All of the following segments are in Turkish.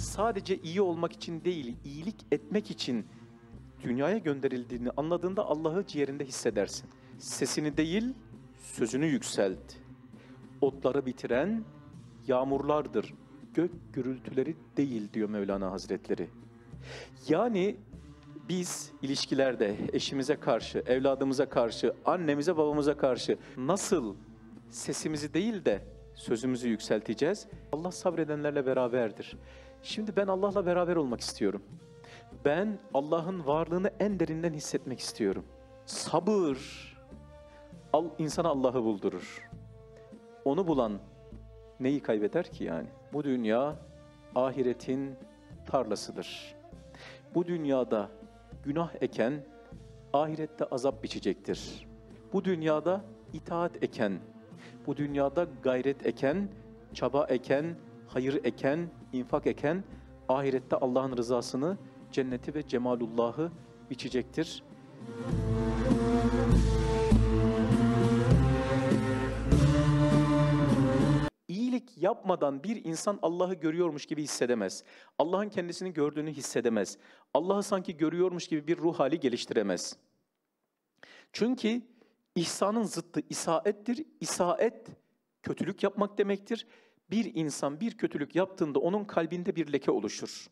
sadece iyi olmak için değil, iyilik etmek için dünyaya gönderildiğini anladığında Allah'ı ciğerinde hissedersin. Sesini değil, sözünü yükselt. Otları bitiren yağmurlardır, gök gürültüleri değil diyor Mevlana Hazretleri. Yani biz ilişkilerde eşimize karşı, evladımıza karşı, annemize, babamıza karşı nasıl sesimizi değil de sözümüzü yükselteceğiz? Allah sabredenlerle beraberdir. Şimdi ben Allah'la beraber olmak istiyorum. Ben Allah'ın varlığını en derinden hissetmek istiyorum. Sabır al, insana Allah'ı buldurur. Onu bulan neyi kaybeder ki yani? Bu dünya ahiretin tarlasıdır. Bu dünyada günah eken ahirette azap biçecektir. Bu dünyada itaat eken, bu dünyada gayret eken, çaba eken, hayır eken, infak eken ahirette Allah'ın rızasını, cenneti ve cemalullahı biçecektir. İyilik yapmadan bir insan Allah'ı görüyormuş gibi hissedemez. Allah'ın kendisini gördüğünü hissedemez. Allah'ı sanki görüyormuş gibi bir ruh hali geliştiremez. Çünkü ihsanın zıttı isaettir. İsaet kötülük yapmak demektir bir insan bir kötülük yaptığında onun kalbinde bir leke oluşur.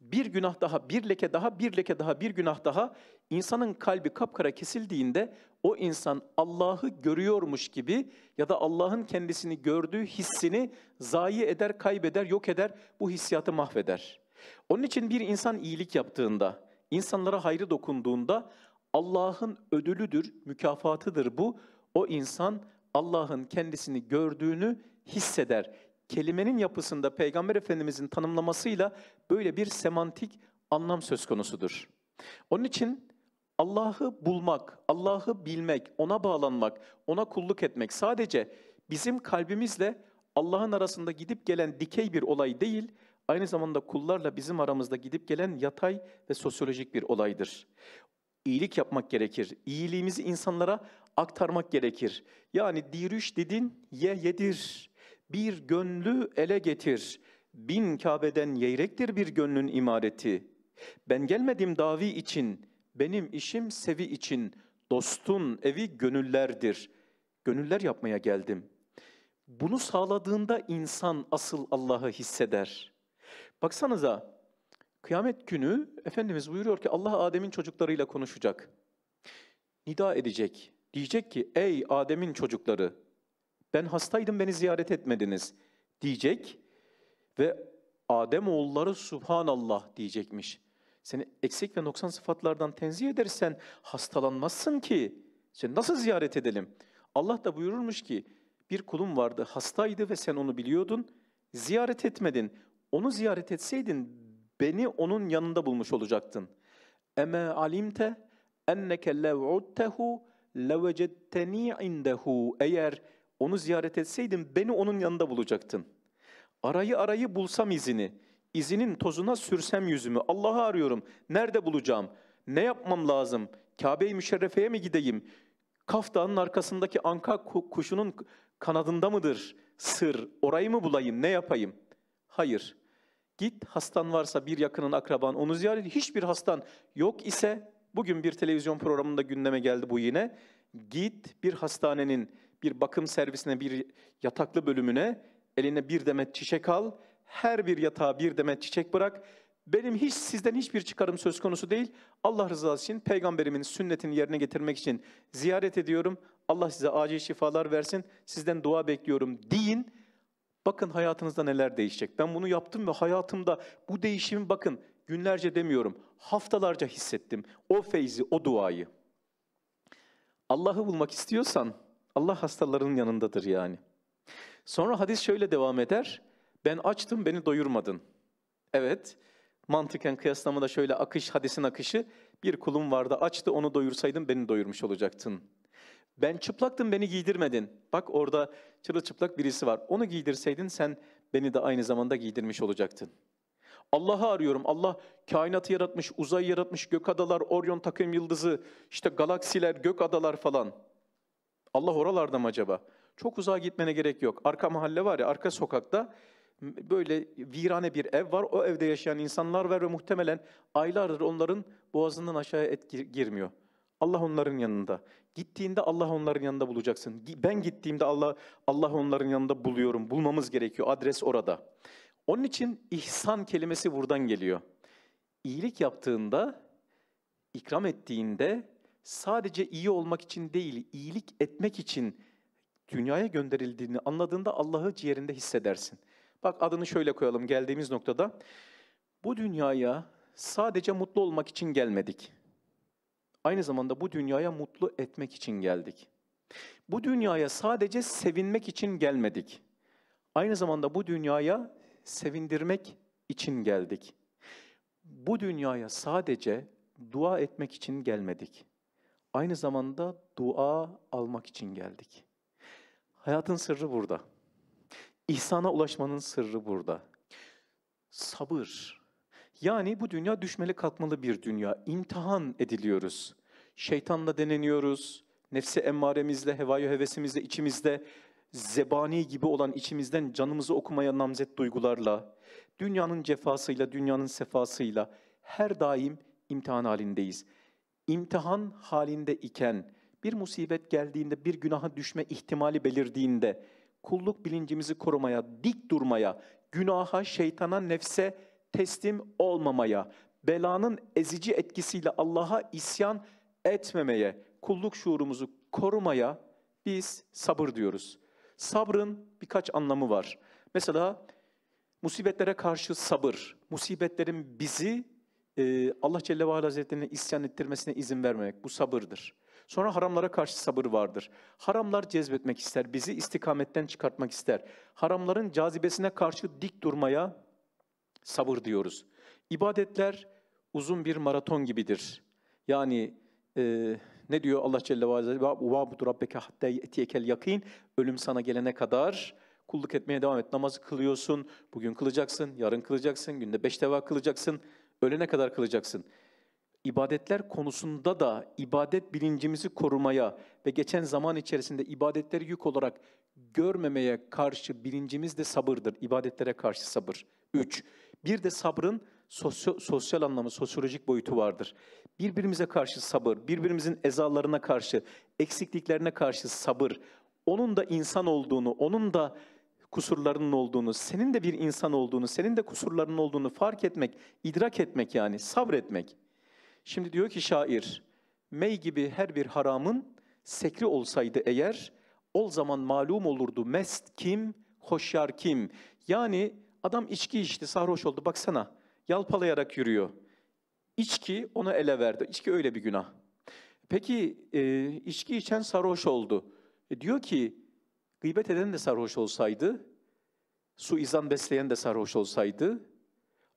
Bir günah daha, bir leke daha, bir leke daha, bir günah daha insanın kalbi kapkara kesildiğinde o insan Allah'ı görüyormuş gibi ya da Allah'ın kendisini gördüğü hissini zayi eder, kaybeder, yok eder, bu hissiyatı mahveder. Onun için bir insan iyilik yaptığında, insanlara hayrı dokunduğunda Allah'ın ödülüdür, mükafatıdır bu. O insan Allah'ın kendisini gördüğünü hisseder kelimenin yapısında Peygamber Efendimizin tanımlamasıyla böyle bir semantik anlam söz konusudur. Onun için Allah'ı bulmak, Allah'ı bilmek, ona bağlanmak, ona kulluk etmek sadece bizim kalbimizle Allah'ın arasında gidip gelen dikey bir olay değil, aynı zamanda kullarla bizim aramızda gidip gelen yatay ve sosyolojik bir olaydır. İyilik yapmak gerekir. İyiliğimizi insanlara aktarmak gerekir. Yani dirüş dedin ye yedir bir gönlü ele getir. Bin Kabe'den yeyrektir bir gönlün imareti. Ben gelmedim davi için, benim işim sevi için. Dostun evi gönüllerdir. Gönüller yapmaya geldim. Bunu sağladığında insan asıl Allah'ı hisseder. Baksanıza, kıyamet günü Efendimiz buyuruyor ki Allah Adem'in çocuklarıyla konuşacak. Nida edecek. Diyecek ki ey Adem'in çocukları ben hastaydım beni ziyaret etmediniz diyecek ve Adem oğulları subhanallah diyecekmiş. Seni eksik ve noksan sıfatlardan tenzih edersen hastalanmazsın ki. Seni nasıl ziyaret edelim? Allah da buyururmuş ki bir kulum vardı hastaydı ve sen onu biliyordun. Ziyaret etmedin. Onu ziyaret etseydin beni onun yanında bulmuş olacaktın. Eme alimte enneke lev'udtehu levecetteni indehu. Eğer onu ziyaret etseydin beni onun yanında bulacaktın. Arayı arayı bulsam izini, izinin tozuna sürsem yüzümü. Allah'ı arıyorum. Nerede bulacağım? Ne yapmam lazım? Kabe-i Müşerrefe'ye mi gideyim? Kaf Dağı'nın arkasındaki anka kuşunun kanadında mıdır sır? Orayı mı bulayım? Ne yapayım? Hayır. Git hastan varsa bir yakının akraban onu ziyaret Hiçbir hastan yok ise bugün bir televizyon programında gündeme geldi bu yine. Git bir hastanenin bir bakım servisine, bir yataklı bölümüne eline bir demet çiçek al, her bir yatağa bir demet çiçek bırak. Benim hiç sizden hiçbir çıkarım söz konusu değil. Allah rızası için peygamberimin sünnetini yerine getirmek için ziyaret ediyorum. Allah size acil şifalar versin. Sizden dua bekliyorum deyin. Bakın hayatınızda neler değişecek. Ben bunu yaptım ve hayatımda bu değişimi bakın günlerce demiyorum. Haftalarca hissettim o feyzi, o duayı. Allah'ı bulmak istiyorsan Allah hastaların yanındadır yani. Sonra hadis şöyle devam eder. Ben açtım beni doyurmadın. Evet mantıken kıyaslamada şöyle akış hadisin akışı bir kulum vardı açtı onu doyursaydın beni doyurmuş olacaktın. Ben çıplaktım beni giydirmedin. Bak orada çıplak birisi var. Onu giydirseydin sen beni de aynı zamanda giydirmiş olacaktın. Allah'ı arıyorum. Allah kainatı yaratmış, uzay yaratmış, gök adalar, Orion takım yıldızı, işte galaksiler, gök adalar falan. Allah oralarda mı acaba? Çok uzağa gitmene gerek yok. Arka mahalle var ya, arka sokakta böyle virane bir ev var. O evde yaşayan insanlar var ve muhtemelen aylardır onların boğazından aşağıya et girmiyor. Allah onların yanında. Gittiğinde Allah onların yanında bulacaksın. Ben gittiğimde Allah Allah onların yanında buluyorum. Bulmamız gerekiyor. Adres orada. Onun için ihsan kelimesi buradan geliyor. İyilik yaptığında, ikram ettiğinde sadece iyi olmak için değil, iyilik etmek için dünyaya gönderildiğini anladığında Allah'ı ciğerinde hissedersin. Bak adını şöyle koyalım geldiğimiz noktada. Bu dünyaya sadece mutlu olmak için gelmedik. Aynı zamanda bu dünyaya mutlu etmek için geldik. Bu dünyaya sadece sevinmek için gelmedik. Aynı zamanda bu dünyaya sevindirmek için geldik. Bu dünyaya sadece dua etmek için gelmedik. Aynı zamanda dua almak için geldik. Hayatın sırrı burada. İhsana ulaşmanın sırrı burada. Sabır. Yani bu dünya düşmeli kalkmalı bir dünya. İmtihan ediliyoruz. Şeytanla deneniyoruz. Nefsi emmaremizle, hevayı hevesimizle, içimizde zebani gibi olan içimizden canımızı okumaya namzet duygularla, dünyanın cefasıyla, dünyanın sefasıyla her daim imtihan halindeyiz imtihan halinde iken, bir musibet geldiğinde, bir günaha düşme ihtimali belirdiğinde, kulluk bilincimizi korumaya, dik durmaya, günaha, şeytana, nefse teslim olmamaya, belanın ezici etkisiyle Allah'a isyan etmemeye, kulluk şuurumuzu korumaya biz sabır diyoruz. Sabrın birkaç anlamı var. Mesela musibetlere karşı sabır, musibetlerin bizi e, Allah Celle ve Hazretleri'ne isyan ettirmesine izin vermemek. Bu sabırdır. Sonra haramlara karşı sabır vardır. Haramlar cezbetmek ister, bizi istikametten çıkartmak ister. Haramların cazibesine karşı dik durmaya sabır diyoruz. İbadetler uzun bir maraton gibidir. Yani e, ne diyor Allah Celle ve Aleyhi وَعْبُدُ رَبَّكَ حَتَّى يَتِيَكَ yakin Ölüm sana gelene kadar kulluk etmeye devam et. Namazı kılıyorsun, bugün kılacaksın, yarın kılacaksın, günde beş deva kılacaksın. Ölene kadar kılacaksın. İbadetler konusunda da ibadet bilincimizi korumaya ve geçen zaman içerisinde ibadetleri yük olarak görmemeye karşı bilincimiz de sabırdır. İbadetlere karşı sabır. Üç, bir de sabrın sosyo, sosyal anlamı, sosyolojik boyutu vardır. Birbirimize karşı sabır, birbirimizin ezalarına karşı, eksikliklerine karşı sabır, onun da insan olduğunu, onun da kusurlarının olduğunu, senin de bir insan olduğunu, senin de kusurlarının olduğunu fark etmek, idrak etmek yani sabretmek. Şimdi diyor ki şair, mey gibi her bir haramın sekri olsaydı eğer, ol zaman malum olurdu mest kim, hoşyar kim. Yani adam içki içti, sarhoş oldu baksana, yalpalayarak yürüyor. İçki ona ele verdi, içki öyle bir günah. Peki e, içki içen sarhoş oldu. E, diyor ki Gıybet eden de sarhoş olsaydı, su izan besleyen de sarhoş olsaydı,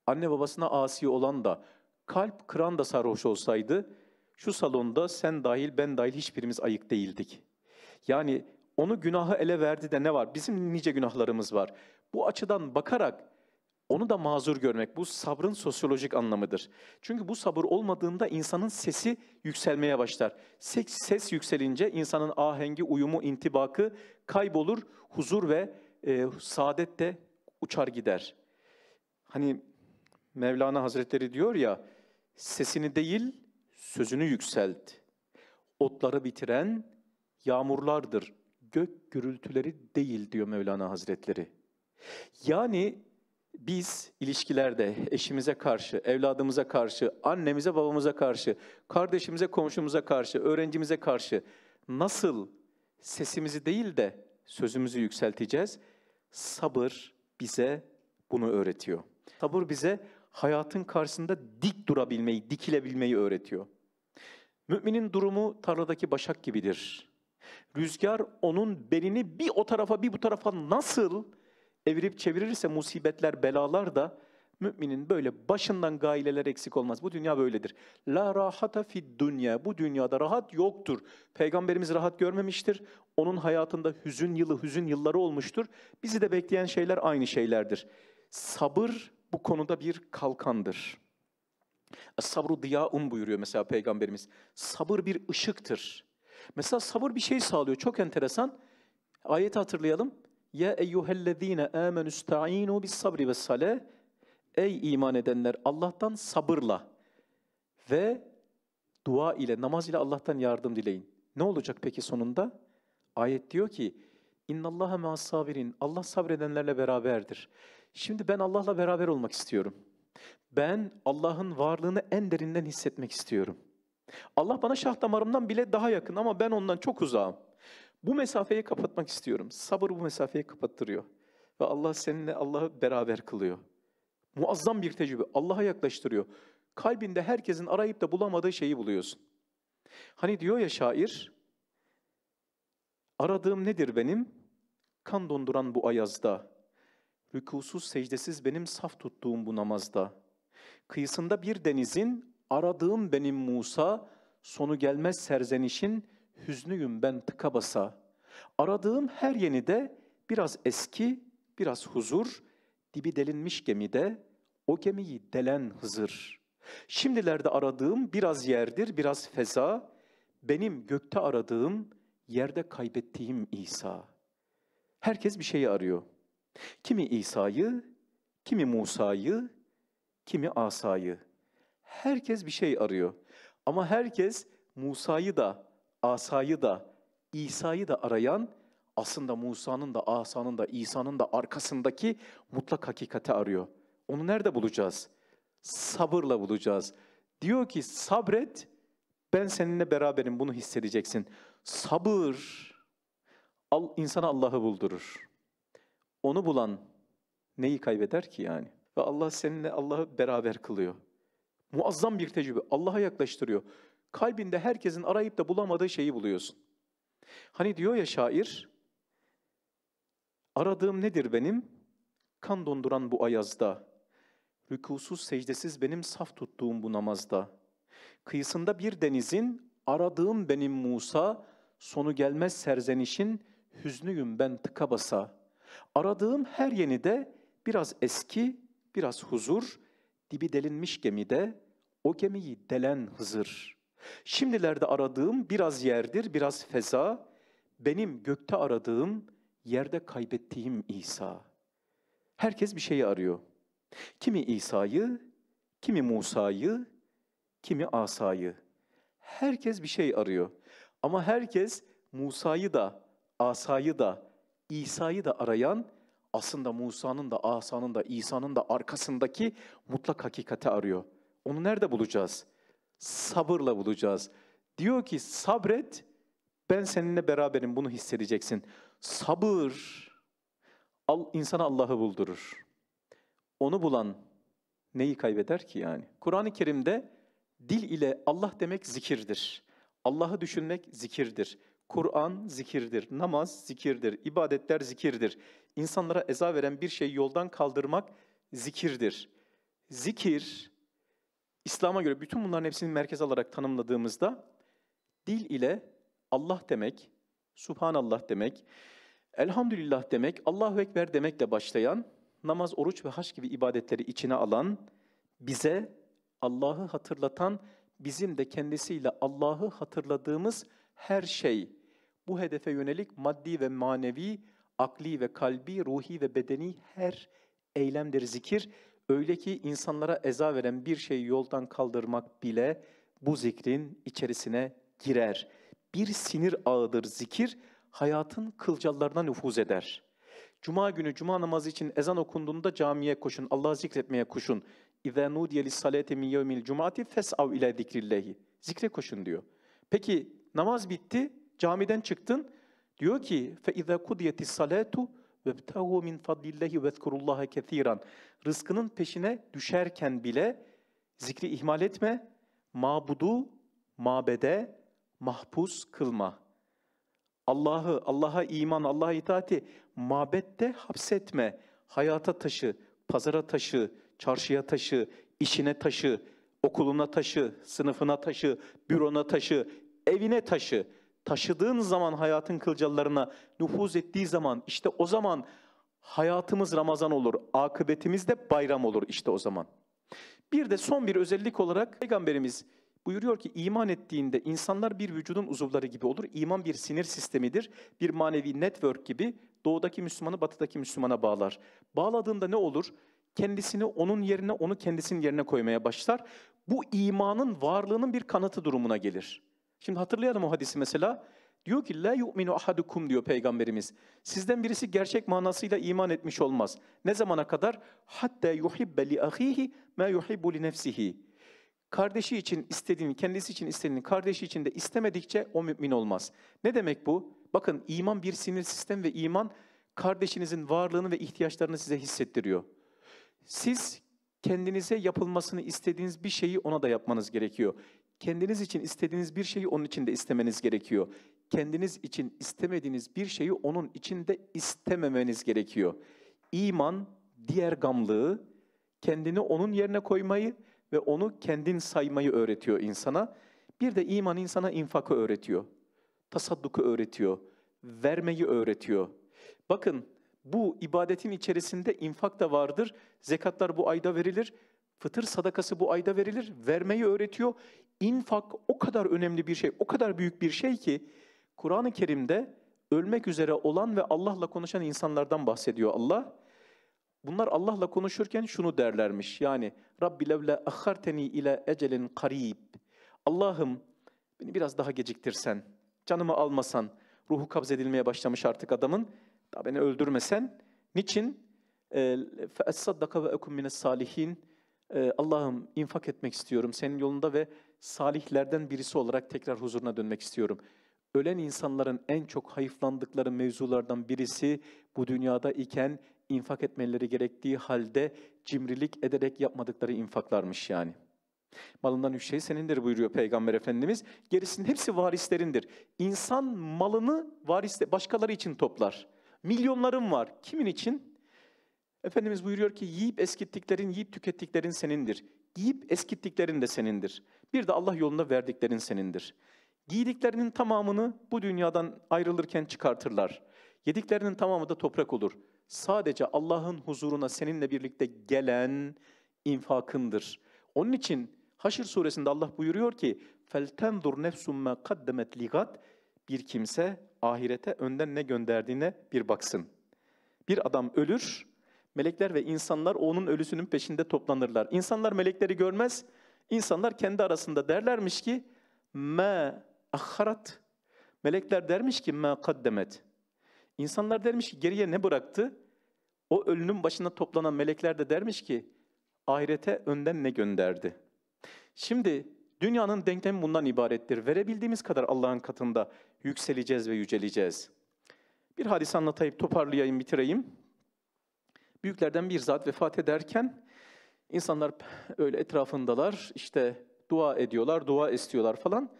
anne babasına asi olan da, kalp kıran da sarhoş olsaydı, şu salonda sen dahil ben dahil hiçbirimiz ayık değildik. Yani onu günahı ele verdi de ne var? Bizim nice günahlarımız var. Bu açıdan bakarak onu da mazur görmek bu sabrın sosyolojik anlamıdır. Çünkü bu sabır olmadığında insanın sesi yükselmeye başlar. Ses, ses yükselince insanın ahengi, uyumu, intibakı kaybolur, huzur ve e, saadet de uçar gider. Hani Mevlana Hazretleri diyor ya, sesini değil sözünü yükselt. Otları bitiren yağmurlardır, gök gürültüleri değil diyor Mevlana Hazretleri. Yani biz ilişkilerde eşimize karşı, evladımıza karşı, annemize, babamıza karşı, kardeşimize, komşumuza karşı, öğrencimize karşı nasıl sesimizi değil de sözümüzü yükselteceğiz? Sabır bize bunu öğretiyor. Sabır bize hayatın karşısında dik durabilmeyi, dikilebilmeyi öğretiyor. Müminin durumu tarladaki başak gibidir. Rüzgar onun belini bir o tarafa bir bu tarafa nasıl evirip çevirirse musibetler, belalar da müminin böyle başından gaileler eksik olmaz. Bu dünya böyledir. La rahata fid dünya. Bu dünyada rahat yoktur. Peygamberimiz rahat görmemiştir. Onun hayatında hüzün yılı, hüzün yılları olmuştur. Bizi de bekleyen şeyler aynı şeylerdir. Sabır bu konuda bir kalkandır. Sabru diyaun buyuruyor mesela Peygamberimiz. Sabır bir ışıktır. Mesela sabır bir şey sağlıyor. Çok enteresan. Ayeti hatırlayalım. Ya eyyühellezine amenü sta'inu bis sabri ve sale. Ey iman edenler Allah'tan sabırla ve dua ile, namaz ile Allah'tan yardım dileyin. Ne olacak peki sonunda? Ayet diyor ki İnna Allaha ma'as sabirin. Allah sabredenlerle beraberdir. Şimdi ben Allah'la beraber olmak istiyorum. Ben Allah'ın varlığını en derinden hissetmek istiyorum. Allah bana şah damarımdan bile daha yakın ama ben ondan çok uzağım. Bu mesafeyi kapatmak istiyorum. Sabır bu mesafeyi kapattırıyor. Ve Allah seninle Allah'ı beraber kılıyor. Muazzam bir tecrübe. Allah'a yaklaştırıyor. Kalbinde herkesin arayıp da bulamadığı şeyi buluyorsun. Hani diyor ya şair, aradığım nedir benim? Kan donduran bu ayazda. Rükusuz secdesiz benim saf tuttuğum bu namazda. Kıyısında bir denizin, aradığım benim Musa, sonu gelmez serzenişin, hüznüyüm ben tıka basa. Aradığım her yeni de biraz eski, biraz huzur, dibi delinmiş gemide, o gemiyi delen Hızır. Şimdilerde aradığım biraz yerdir, biraz feza, benim gökte aradığım, yerde kaybettiğim İsa. Herkes bir şeyi arıyor. Kimi İsa'yı, kimi Musa'yı, kimi Asa'yı. Herkes bir şey arıyor. Ama herkes Musa'yı da, asayı da İsa'yı da arayan aslında Musa'nın da Asa'nın da İsa'nın da arkasındaki mutlak hakikati arıyor. Onu nerede bulacağız? Sabırla bulacağız. Diyor ki sabret ben seninle beraberim bunu hissedeceksin. Sabır al, insana Allah'ı buldurur. Onu bulan neyi kaybeder ki yani? Ve Allah seninle Allah'ı beraber kılıyor. Muazzam bir tecrübe. Allah'a yaklaştırıyor kalbinde herkesin arayıp da bulamadığı şeyi buluyorsun. Hani diyor ya şair, aradığım nedir benim? Kan donduran bu ayazda, rükusuz secdesiz benim saf tuttuğum bu namazda. Kıyısında bir denizin, aradığım benim Musa, sonu gelmez serzenişin, hüznüyüm ben tıka basa. Aradığım her yeni de biraz eski, biraz huzur, dibi delinmiş gemide, o gemiyi delen Hızır. Şimdilerde aradığım biraz yerdir, biraz feza. Benim gökte aradığım, yerde kaybettiğim İsa. Herkes bir şeyi arıyor. Kimi İsa'yı, kimi Musa'yı, kimi Asa'yı. Herkes bir şey arıyor. Ama herkes Musa'yı da, Asa'yı da, İsa'yı da arayan aslında Musa'nın da, Asa'nın da, İsa'nın da arkasındaki mutlak hakikati arıyor. Onu nerede bulacağız? sabırla bulacağız. Diyor ki sabret ben seninle beraberim bunu hissedeceksin. Sabır al, insana Allah'ı buldurur. Onu bulan neyi kaybeder ki yani? Kur'an-ı Kerim'de dil ile Allah demek zikirdir. Allah'ı düşünmek zikirdir. Kur'an zikirdir, namaz zikirdir, ibadetler zikirdir. İnsanlara eza veren bir şeyi yoldan kaldırmak zikirdir. Zikir İslam'a göre bütün bunların hepsini merkez alarak tanımladığımızda dil ile Allah demek, Subhanallah demek, Elhamdülillah demek, Allahu Ekber demekle başlayan, namaz, oruç ve haç gibi ibadetleri içine alan, bize Allah'ı hatırlatan, bizim de kendisiyle Allah'ı hatırladığımız her şey, bu hedefe yönelik maddi ve manevi, akli ve kalbi, ruhi ve bedeni her eylemdir zikir. Öyle ki insanlara eza veren bir şeyi yoldan kaldırmak bile bu zikrin içerisine girer. Bir sinir ağıdır zikir, hayatın kılcallarına nüfuz eder. Cuma günü cuma namazı için ezan okunduğunda camiye koşun, Allah'ı zikretmeye koşun. İza nudiye lis-salati min yevmil cumati fes'av ila zikrillahi. Zikre koşun diyor. Peki namaz bitti, camiden çıktın. Diyor ki fe iza kudiyetis وَبْتَغُوا مِنْ فَضْلِ اللّٰهِ وَذْكُرُ اللّٰهَ كَثِيرًا Rızkının peşine düşerken bile zikri ihmal etme, mabudu, mabede, mahpus kılma. Allah'ı, Allah'a iman, Allah'a itaati mabette hapsetme, hayata taşı, pazara taşı, çarşıya taşı, işine taşı, okuluna taşı, sınıfına taşı, bürona taşı, evine taşı taşıdığın zaman hayatın kılcallarına nüfuz ettiği zaman işte o zaman hayatımız Ramazan olur. Akıbetimiz de bayram olur işte o zaman. Bir de son bir özellik olarak Peygamberimiz buyuruyor ki iman ettiğinde insanlar bir vücudun uzuvları gibi olur. İman bir sinir sistemidir. Bir manevi network gibi doğudaki Müslümanı batıdaki Müslümana bağlar. Bağladığında ne olur? Kendisini onun yerine, onu kendisinin yerine koymaya başlar. Bu imanın varlığının bir kanıtı durumuna gelir. Şimdi hatırlayalım o hadisi mesela. Diyor ki la yu'minu ahadukum diyor peygamberimiz. Sizden birisi gerçek manasıyla iman etmiş olmaz. Ne zamana kadar? Hatta yuhibbe li ahihi ma yuhibbu li nefsihi. Kardeşi için istediğini, kendisi için istediğini, kardeşi için de istemedikçe o mümin olmaz. Ne demek bu? Bakın iman bir sinir sistem ve iman kardeşinizin varlığını ve ihtiyaçlarını size hissettiriyor. Siz kendinize yapılmasını istediğiniz bir şeyi ona da yapmanız gerekiyor. Kendiniz için istediğiniz bir şeyi onun için de istemeniz gerekiyor. Kendiniz için istemediğiniz bir şeyi onun için de istememeniz gerekiyor. İman diğer gamlığı, kendini onun yerine koymayı ve onu kendin saymayı öğretiyor insana. Bir de iman insana infakı öğretiyor. Tasadduku öğretiyor. Vermeyi öğretiyor. Bakın bu ibadetin içerisinde infak da vardır. Zekatlar bu ayda verilir. Fıtır sadakası bu ayda verilir. Vermeyi öğretiyor. İnfak o kadar önemli bir şey, o kadar büyük bir şey ki Kur'an-ı Kerim'de ölmek üzere olan ve Allah'la konuşan insanlardan bahsediyor Allah. Bunlar Allah'la konuşurken şunu derlermiş. Yani Rabbi levle akharteni ile ecelin karib. Allah'ım beni biraz daha geciktirsen, canımı almasan, ruhu kabz edilmeye başlamış artık adamın. Daha beni öldürmesen. Niçin? فَاَسَّدَّقَ وَاَكُمْ مِنَ الصَّالِح۪ينَ Allah'ım infak etmek istiyorum senin yolunda ve salihlerden birisi olarak tekrar huzuruna dönmek istiyorum. Ölen insanların en çok hayıflandıkları mevzulardan birisi bu dünyada iken infak etmeleri gerektiği halde cimrilik ederek yapmadıkları infaklarmış yani. Malından üç şey senindir buyuruyor Peygamber Efendimiz. Gerisinin hepsi varislerindir. İnsan malını varis başkaları için toplar. Milyonlarım var. Kimin için? Efendimiz buyuruyor ki yiyip eskittiklerin, yiyip tükettiklerin senindir. Giyip eskittiklerin de senindir. Bir de Allah yolunda verdiklerin senindir. Giydiklerinin tamamını bu dünyadan ayrılırken çıkartırlar. Yediklerinin tamamı da toprak olur. Sadece Allah'ın huzuruna seninle birlikte gelen infakındır. Onun için Haşr suresinde Allah buyuruyor ki nefsum ma قَدَّمَتْ ligat" bir kimse ahirete önden ne gönderdiğine bir baksın. Bir adam ölür, melekler ve insanlar onun ölüsünün peşinde toplanırlar. İnsanlar melekleri görmez, insanlar kendi arasında derlermiş ki me akharat. Melekler dermiş ki me kaddemet. İnsanlar dermiş ki geriye ne bıraktı? O ölünün başına toplanan melekler de dermiş ki ahirete önden ne gönderdi? Şimdi dünyanın denklemi bundan ibarettir. Verebildiğimiz kadar Allah'ın katında yükseleceğiz ve yüceleceğiz. Bir hadis anlatayım, toparlayayım, bitireyim. Büyüklerden bir zat vefat ederken insanlar öyle etrafındalar, işte dua ediyorlar, dua istiyorlar falan.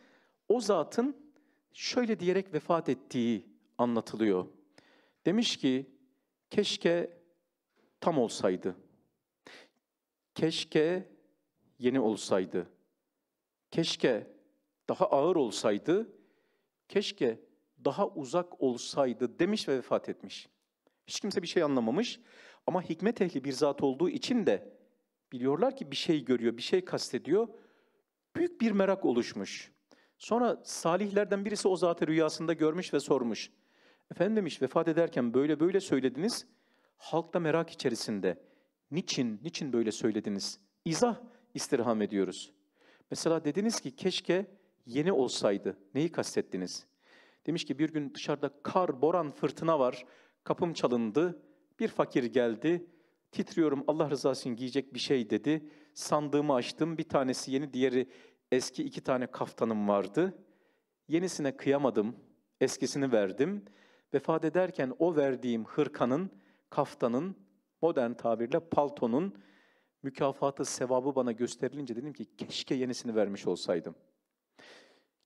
O zatın şöyle diyerek vefat ettiği anlatılıyor. Demiş ki, keşke tam olsaydı. Keşke yeni olsaydı. Keşke daha ağır olsaydı keşke daha uzak olsaydı demiş ve vefat etmiş. Hiç kimse bir şey anlamamış ama hikmet ehli bir zat olduğu için de biliyorlar ki bir şey görüyor, bir şey kastediyor. Büyük bir merak oluşmuş. Sonra salihlerden birisi o zatı rüyasında görmüş ve sormuş. Efendim demiş vefat ederken böyle böyle söylediniz. Halk da merak içerisinde. Niçin, niçin böyle söylediniz? İzah istirham ediyoruz. Mesela dediniz ki keşke yeni olsaydı neyi kastettiniz? Demiş ki bir gün dışarıda kar, boran, fırtına var. Kapım çalındı. Bir fakir geldi. Titriyorum Allah rızası için giyecek bir şey dedi. Sandığımı açtım. Bir tanesi yeni, diğeri eski iki tane kaftanım vardı. Yenisine kıyamadım. Eskisini verdim. Vefat ederken o verdiğim hırkanın, kaftanın, modern tabirle paltonun mükafatı, sevabı bana gösterilince dedim ki keşke yenisini vermiş olsaydım.''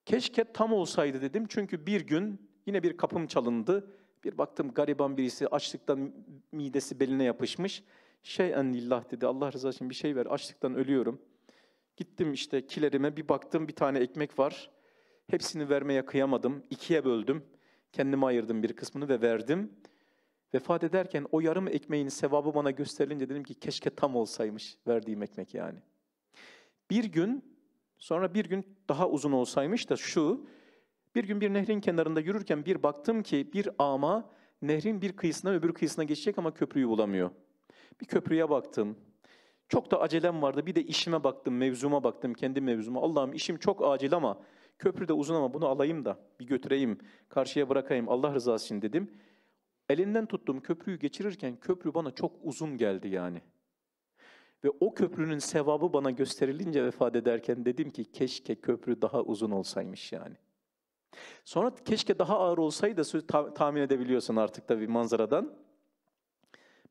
Keşke tam olsaydı dedim çünkü bir gün yine bir kapım çalındı. Bir baktım gariban birisi açlıktan midesi beline yapışmış. Şey en lillah dedi Allah rızası için bir şey ver açlıktan ölüyorum. Gittim işte kilerime bir baktım bir tane ekmek var. Hepsini vermeye kıyamadım. ikiye böldüm. Kendime ayırdım bir kısmını ve verdim. Vefat ederken o yarım ekmeğin sevabı bana gösterilince dedim ki keşke tam olsaymış verdiğim ekmek yani. Bir gün Sonra bir gün daha uzun olsaymış da şu, bir gün bir nehrin kenarında yürürken bir baktım ki bir ama nehrin bir kıyısına öbür kıyısına geçecek ama köprüyü bulamıyor. Bir köprüye baktım. Çok da acelem vardı. Bir de işime baktım, mevzuma baktım, kendi mevzuma. Allah'ım işim çok acil ama köprü de uzun ama bunu alayım da bir götüreyim, karşıya bırakayım Allah rızası için dedim. Elinden tuttum köprüyü geçirirken köprü bana çok uzun geldi yani. Ve o köprünün sevabı bana gösterilince vefat ederken dedim ki keşke köprü daha uzun olsaymış yani. Sonra keşke daha ağır olsaydı ta tahmin edebiliyorsun artık da bir manzaradan.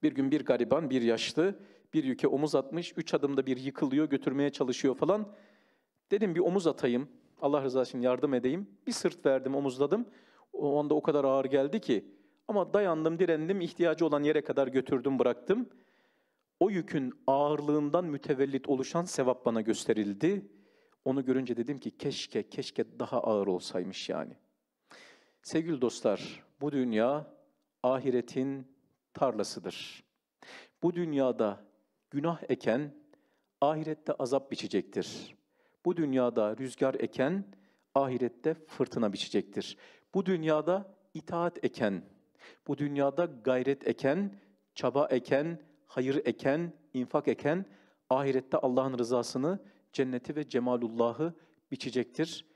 Bir gün bir gariban, bir yaşlı, bir yüke omuz atmış, üç adımda bir yıkılıyor, götürmeye çalışıyor falan. Dedim bir omuz atayım, Allah rızası için yardım edeyim. Bir sırt verdim, omuzladım. O anda o kadar ağır geldi ki. Ama dayandım, direndim, ihtiyacı olan yere kadar götürdüm, bıraktım o yükün ağırlığından mütevellit oluşan sevap bana gösterildi. Onu görünce dedim ki keşke, keşke daha ağır olsaymış yani. Sevgili dostlar, bu dünya ahiretin tarlasıdır. Bu dünyada günah eken, ahirette azap biçecektir. Bu dünyada rüzgar eken, ahirette fırtına biçecektir. Bu dünyada itaat eken, bu dünyada gayret eken, çaba eken, hayır eken, infak eken ahirette Allah'ın rızasını, cenneti ve cemalullahı biçecektir.''